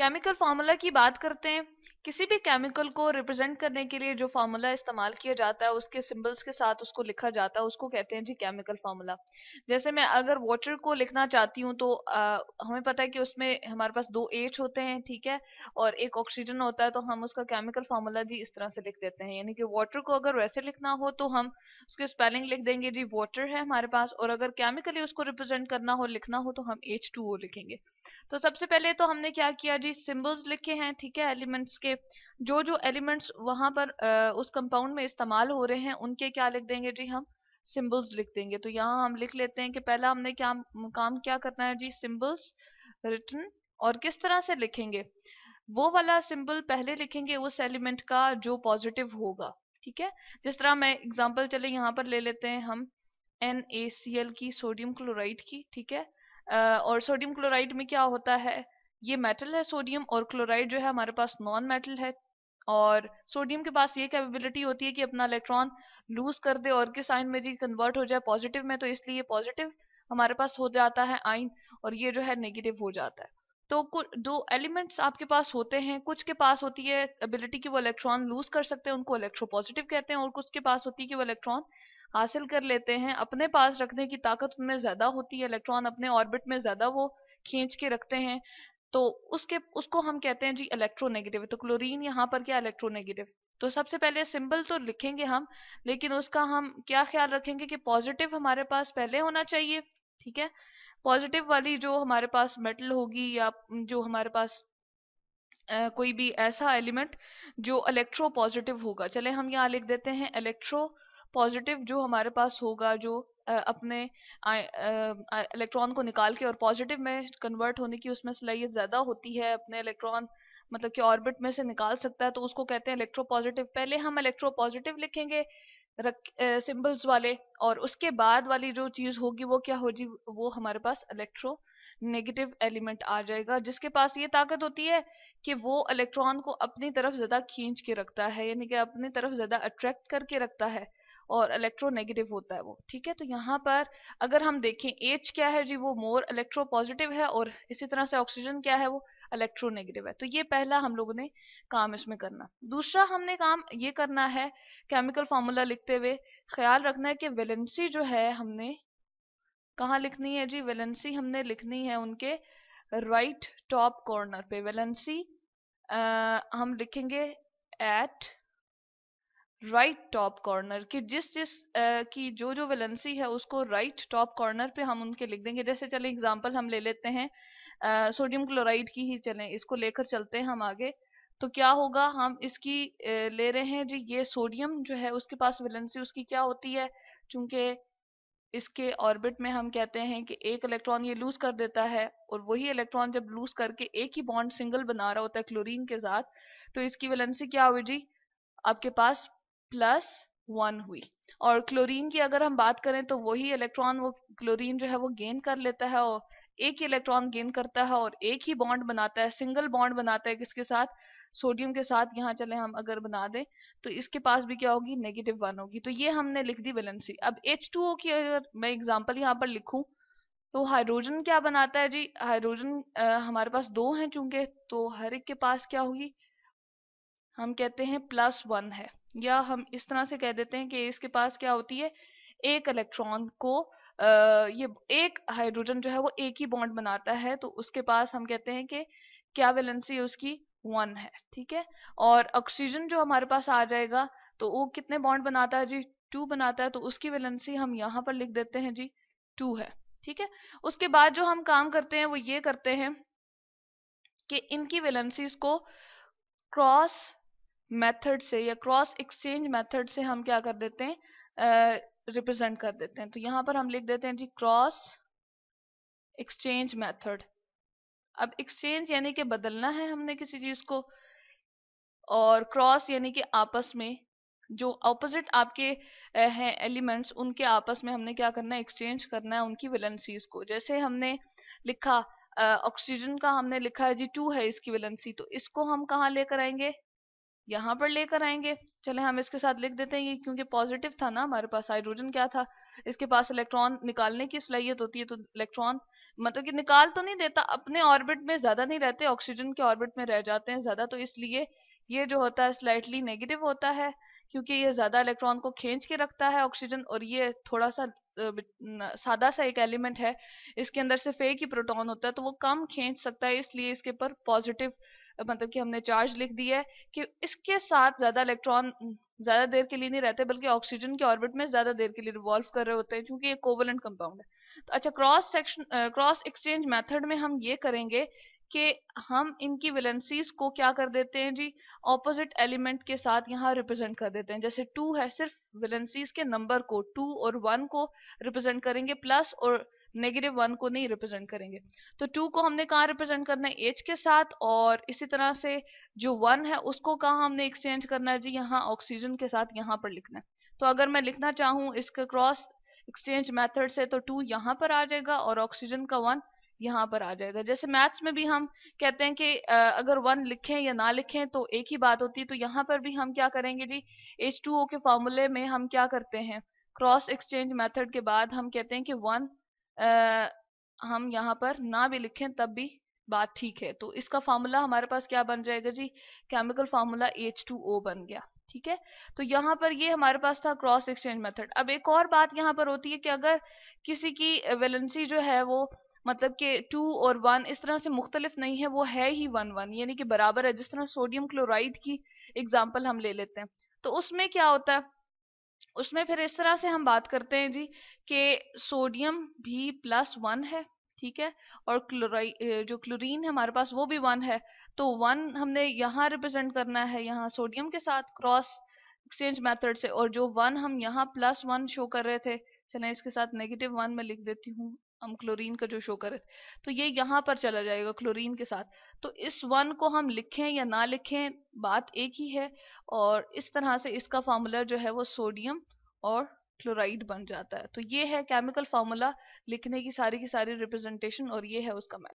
chemical formula की बात करते हैं किसी भी केमिकल को रिप्रेजेंट करने के लिए जो फार्मूला इस्तेमाल किया जाता है उसके सिंबल्स के साथ उसको लिखा जाता है उसको कहते हैं जी केमिकल फार्मूला जैसे मैं अगर वाटर को लिखना चाहती हूँ तो आ, हमें पता है कि उसमें हमारे पास दो एच होते हैं ठीक है और एक ऑक्सीजन होता है तो हम उसका केमिकल फार्मूला जी इस तरह से लिख देते हैं यानी कि वाटर को अगर वैसे लिखना हो तो हम उसके स्पेलिंग लिख देंगे जी वाटर है हमारे पास और अगर केमिकली उसको रिप्रेजेंट करना हो लिखना हो तो हम एच लिखेंगे तो सबसे पहले तो हमने क्या किया जी सिम्बल्स लिखे हैं ठीक है एलिमेंट्स के के जो जो एलिमेंट्स वहां पर आ, उस कंपाउंड में इस्तेमाल हो रहे हैं उनके क्या लिख देंगे जी हम सिंबल्स लिख देंगे तो यहाँ हम लिख लेते हैं कि पहला हमने क्या काम क्या करना है जी सिंबल्स रिटर्न और किस तरह से लिखेंगे वो वाला सिंबल पहले लिखेंगे उस एलिमेंट का जो पॉजिटिव होगा ठीक है जिस तरह मैं एग्जाम्पल चले यहाँ पर ले लेते हैं हम एन की सोडियम क्लोराइड की ठीक है और सोडियम क्लोराइड में क्या होता है ये मेटल है सोडियम और क्लोराइड जो है हमारे पास नॉन मेटल है और सोडियम के पास ये कैपेबिलिटी होती है कि अपना इलेक्ट्रॉन लूज कर दे और किस आइन में जी कन्वर्ट हो जाए पॉजिटिव में तो इसलिए ये पॉजिटिव हमारे पास हो जाता है आइन और ये जो है नेगेटिव हो जाता है तो कुछ दो एलिमेंट्स आपके पास होते हैं कुछ के पास होती है एबिलिटी कि वो इलेक्ट्रॉन लूज कर सकते हैं उनको इलेक्ट्रोपॉजिटिव कहते हैं और कुछ के पास होती है कि वो इलेक्ट्रॉन हासिल कर लेते हैं अपने पास रखने की ताकत उनमें ज्यादा होती है इलेक्ट्रॉन अपने ऑर्बिट में ज्यादा वो खींच के रखते हैं तो उसके उसको हम कहते हैं जी इलेक्ट्रोनेगेटिव तो क्लोरीन यहाँ पर क्या इलेक्ट्रोनेगेटिव तो सबसे पहले सिंबल तो लिखेंगे हम लेकिन उसका हम क्या ख्याल रखेंगे कि पॉजिटिव हमारे पास पहले होना चाहिए ठीक है पॉजिटिव वाली जो हमारे पास मेटल होगी या जो हमारे पास आ, कोई भी ऐसा एलिमेंट जो इलेक्ट्रो पॉजिटिव होगा चले हम यहाँ लिख देते हैं इलेक्ट्रो पॉजिटिव जो हमारे पास होगा जो अपने इलेक्ट्रॉन को निकाल के और पॉजिटिव में कन्वर्ट होने की उसमें सलाहियत ज़्यादा होती है अपने इलेक्ट्रॉन मतलब कि ऑर्बिट में से निकाल सकता है तो उसको कहते हैं इलेक्ट्रो पॉजिटिव पहले हम इलेक्ट्रो पॉजिटिव लिखेंगे सिंबल्स वाले और उसके बाद वाली जो चीज होगी वो क्या होगी वो हमारे पास इलेक्ट्रो नेगेटिव एलिमेंट आ जाएगा जिसके पास ये ताकत होती है कि वो इलेक्ट्रॉन को अपनी तरफ ज्यादा खींच के रखता है यानी कि अपनी तरफ ज्यादा अट्रैक्ट करके रखता है और नेगेटिव होता है वो ठीक है तो यहाँ पर अगर हम देखें एच क्या है जी वो मोर इलेक्ट्रो पॉजिटिव है और इसी तरह से ऑक्सीजन क्या है वो नेगेटिव है तो ये पहला हम लोगों ने काम इसमें करना दूसरा हमने काम ये करना है केमिकल फार्मूला लिखते हुए ख्याल रखना है कि वेलेंसी जो है हमने कहा लिखनी है जी वेलेंसी हमने लिखनी है उनके राइट टॉप कॉर्नर पे वेलेंसी हम लिखेंगे एट राइट टॉप कॉर्नर की जिस जिस आ, की जो जो वेलेंसी है उसको राइट टॉप कॉर्नर पे हम उनके लिख देंगे जैसे चले एग्जांपल हम ले लेते हैं सोडियम क्लोराइड की ही चलें इसको लेकर चलते हैं हम आगे तो क्या होगा हम इसकी ले रहे हैं जी ये सोडियम जो है उसके पास वेलेंसी उसकी क्या होती है चूंकि इसके ऑर्बिट में हम कहते हैं कि एक इलेक्ट्रॉन ये लूज कर देता है और वही इलेक्ट्रॉन जब लूज करके एक ही बॉन्ड सिंगल बना रहा होता है क्लोरीन के साथ तो इसकी वेलेंसी क्या हुई जी आपके पास प्लस वन हुई और क्लोरीन की अगर हम बात करें तो वही इलेक्ट्रॉन वो क्लोरीन जो है वो गेन कर लेता है और एक ही इलेक्ट्रॉन गेन करता है और एक ही बॉन्ड बनाता है सिंगल बॉन्ड बनाता है किसके साथ सोडियम के साथ यहाँ चले हम अगर बना दें तो इसके पास भी क्या होगी नेगेटिव वन होगी तो ये हमने लिख दी वैलेंसी अब एच टू ओ की अगर मैं एग्जाम्पल यहाँ पर लिखू तो हाइड्रोजन क्या बनाता है जी हाइड्रोजन हमारे पास दो है चूंकि तो हर एक के पास क्या होगी हम कहते हैं प्लस वन है या हम इस तरह से कह देते हैं कि इसके पास क्या होती है एक इलेक्ट्रॉन को ये एक हाइड्रोजन जो है वो एक ही बॉन्ड बनाता है तो उसके पास हम कहते हैं कि क्या वैलेंसी उसकी वन है ठीक है और ऑक्सीजन जो हमारे पास आ जाएगा तो वो कितने बॉन्ड बनाता है जी टू बनाता है तो उसकी वैलेंसी हम यहाँ पर लिख देते हैं जी टू है ठीक है उसके बाद जो हम काम करते हैं वो ये करते हैं कि इनकी वैलेंसी को क्रॉस मेथड से या क्रॉस एक्सचेंज मेथड से हम क्या कर देते हैं रिप्रेजेंट कर देते हैं तो यहाँ पर हम लिख देते हैं जी क्रॉस एक्सचेंज मेथड अब एक्सचेंज यानी कि बदलना है हमने किसी चीज को और क्रॉस यानी कि आपस में जो ऑपोजिट आपके हैं एलिमेंट्स उनके आपस में हमने क्या करना है एक्सचेंज करना है उनकी वेलेंसीज को जैसे हमने लिखा ऑक्सीजन का हमने लिखा है जी टू है इसकी वेलेंसी तो इसको हम कहा लेकर आएंगे यहां पर लेकर आएंगे चले हम इसके साथ लिख देते हैं क्योंकि पॉजिटिव था ना हमारे पास हाइड्रोजन क्या था इसके पास इलेक्ट्रॉन निकालने की सलाहियत होती है तो इलेक्ट्रॉन मतलब कि निकाल तो नहीं देता अपने ऑर्बिट में ज्यादा नहीं रहते ऑक्सीजन के ऑर्बिट में रह जाते हैं ज्यादा तो इसलिए ये जो होता है स्लाइटली नेगेटिव होता है क्योंकि ये ज्यादा इलेक्ट्रॉन को खींच के रखता है ऑक्सीजन और ये थोड़ा सा सादा सा एक एलिमेंट है इसके अंदर से फेक ही प्रोटोन होता है तो वो कम खींच सकता है इसलिए इसके ऊपर पॉजिटिव मतलब कि हमने चार्ज लिख दिया है कि इसके साथ ज्यादा इलेक्ट्रॉन ज्यादा देर के लिए नहीं रहते बल्कि ऑक्सीजन के ऑर्बिट में ज्यादा देर के लिए रिवॉल्व कर रहे होते हैं क्योंकि ये कोवलेंट कंपाउंड है तो अच्छा cross section cross exchange method में हम ये करेंगे कि हम इनकी वेलेंसीज को क्या कर देते हैं जी ऑपोजिट एलिमेंट के साथ यहाँ रिप्रेजेंट कर देते हैं जैसे टू है सिर्फ वेलेंसीज के नंबर को टू और वन को रिप्रेजेंट करेंगे प्लस और नेगेटिव वन को नहीं रिप्रेजेंट करेंगे तो टू को हमने कहा रिप्रेजेंट करना है एच के साथ और इसी तरह से जो वन है उसको कहा हमने एक्सचेंज करना है जी यहाँ ऑक्सीजन के साथ यहाँ पर लिखना है तो अगर मैं लिखना चाहूँ इसके क्रॉस एक्सचेंज मेथड से तो टू यहाँ पर आ जाएगा और ऑक्सीजन का वन यहाँ पर आ जाएगा जैसे मैथ्स में भी हम कहते हैं कि अगर वन लिखें या ना लिखें तो एक ही बात होती है तो यहाँ पर भी हम क्या करेंगे जी एच टू ओ के फॉर्मूले में हम क्या करते हैं क्रॉस एक्सचेंज मेथड के बाद हम कहते हैं कि वन हम यहाँ पर ना भी लिखें तब भी बात ठीक है तो इसका फार्मूला हमारे पास क्या बन जाएगा जी chemical formula H two O बन गया ठीक है तो यहाँ पर ये हमारे पास था क्रॉस एक्सचेंज मेथड अब एक और बात यहाँ पर होती है कि अगर किसी की वेलेंसी जो है वो मतलब कि टू और वन इस तरह से मुख्तलिफ नहीं है वो है ही वन वन यानी कि बराबर है जिस तरह सोडियम क्लोराइड की एग्जाम्पल हम ले लेते हैं तो उसमें क्या होता है उसमें फिर इस तरह से हम बात करते हैं जी कि सोडियम भी प्लस वन है ठीक है और क्लोराइड जो क्लोरीन है हमारे पास वो भी वन है तो वन हमने यहाँ रिप्रेजेंट करना है यहाँ सोडियम के साथ क्रॉस एक्सचेंज मेथड से और जो वन हम यहाँ प्लस वन शो कर रहे थे चले इसके साथ नेगेटिव वन में लिख देती हूँ हम क्लोरीन का जो शो कर रहे तो ये यहाँ पर चला जाएगा क्लोरीन के साथ तो इस वन को हम लिखें या ना लिखें बात एक ही है और इस तरह से इसका फार्मूला जो है वो सोडियम और क्लोराइड बन जाता है तो ये है केमिकल फार्मूला लिखने की सारी की सारी रिप्रेजेंटेशन और ये है उसका